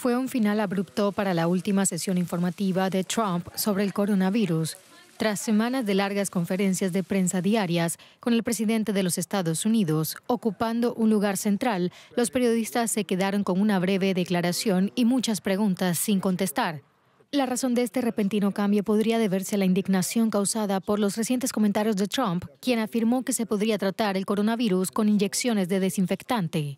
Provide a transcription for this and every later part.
fue un final abrupto para la última sesión informativa de Trump sobre el coronavirus, tras semanas de largas conferencias de prensa diarias con el presidente de los Estados Unidos ocupando un lugar central, los periodistas se quedaron con una breve declaración y muchas preguntas sin contestar. La razón de este repentino cambio podría deberse a la indignación causada por los recientes comentarios de Trump, quien afirmó que se podría tratar el coronavirus con inyecciones de desinfectante.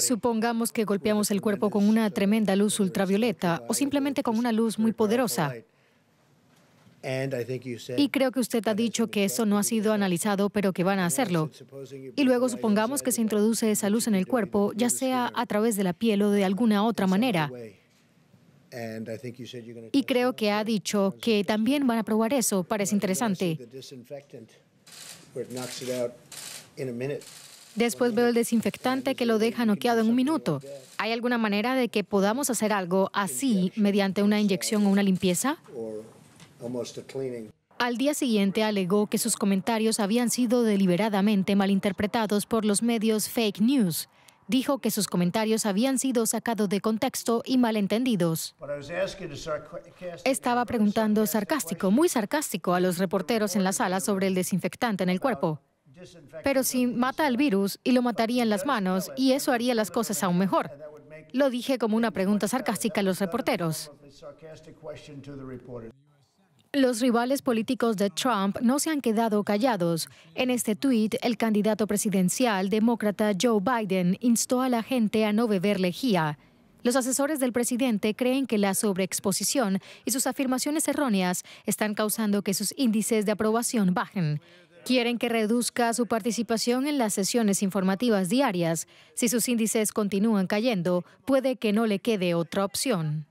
Supongamos que golpeamos el cuerpo con una tremenda luz ultravioleta o simplemente con una luz muy poderosa. Y creo que usted ha dicho que eso no ha sido analizado, pero que van a hacerlo. Y luego supongamos que se introduce esa luz en el cuerpo, ya sea a través de la piel o de alguna otra manera. Y creo que ha dicho que también van a probar eso. Parece interesante. Después veo el desinfectante que lo deja noqueado en un minuto. ¿Hay alguna manera de que podamos hacer algo así mediante una inyección o una limpieza? Al día siguiente alegó que sus comentarios habían sido deliberadamente malinterpretados por los medios fake news Dijo que sus comentarios habían sido sacados de contexto y malentendidos. Estaba preguntando sarcástico, muy sarcástico, a los reporteros en la sala sobre el desinfectante en el cuerpo. Pero si mata al virus y lo mataría en las manos, y eso haría las cosas aún mejor. Lo dije como una pregunta sarcástica a los reporteros. Los rivales políticos de Trump no se han quedado callados. En este tuit, el candidato presidencial demócrata Joe Biden instó a la gente a no beber lejía. Los asesores del presidente creen que la sobreexposición y sus afirmaciones erróneas están causando que sus índices de aprobación bajen. Quieren que reduzca su participación en las sesiones informativas diarias. Si sus índices continúan cayendo, puede que no le quede otra opción.